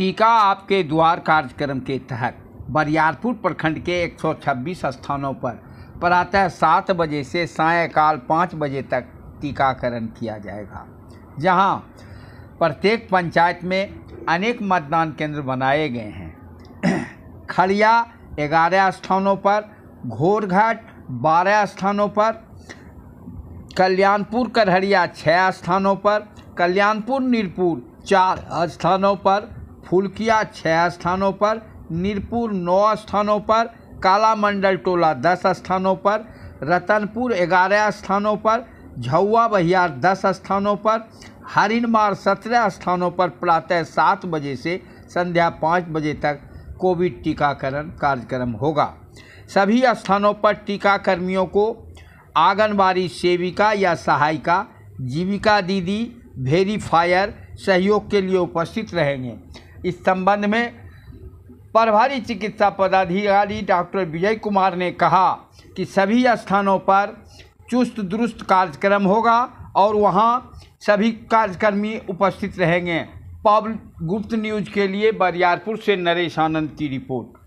टीका आपके द्वार कार्यक्रम के तहत बरियारपुर प्रखंड के 126 स्थानों पर प्रातः सात बजे से सायकाल पाँच बजे तक टीकाकरण किया जाएगा जहां प्रत्येक पंचायत में अनेक मतदान केंद्र बनाए गए हैं खड़िया ग्यारह स्थानों पर घोरघाट बारह स्थानों पर कल्याणपुर करहरिया छः स्थानों पर कल्याणपुर नीरपुर चार स्थानों पर फुलकिया छः स्थानों पर नीरपुर नौ स्थानों पर काला मंडल टोला दस स्थानों पर रतनपुर ग्यारह स्थानों पर झौआ बहियार दस स्थानों पर हरिनमार सत्रह स्थानों पर प्रातः सात बजे से संध्या पाँच बजे तक कोविड टीकाकरण कार्यक्रम होगा सभी स्थानों पर टीकाकर्मियों को आंगनबाड़ी सेविका या सहायिका जीविका दीदी वेरीफायर सहयोग के लिए उपस्थित रहेंगे इस संबंध में प्रभारी चिकित्सा पदाधिकारी डॉक्टर विजय कुमार ने कहा कि सभी स्थानों पर चुस्त दुरुस्त कार्यक्रम होगा और वहां सभी कार्यकर्मी उपस्थित रहेंगे पब्लिक गुप्त न्यूज के लिए बरियारपुर से नरेश आनंद की रिपोर्ट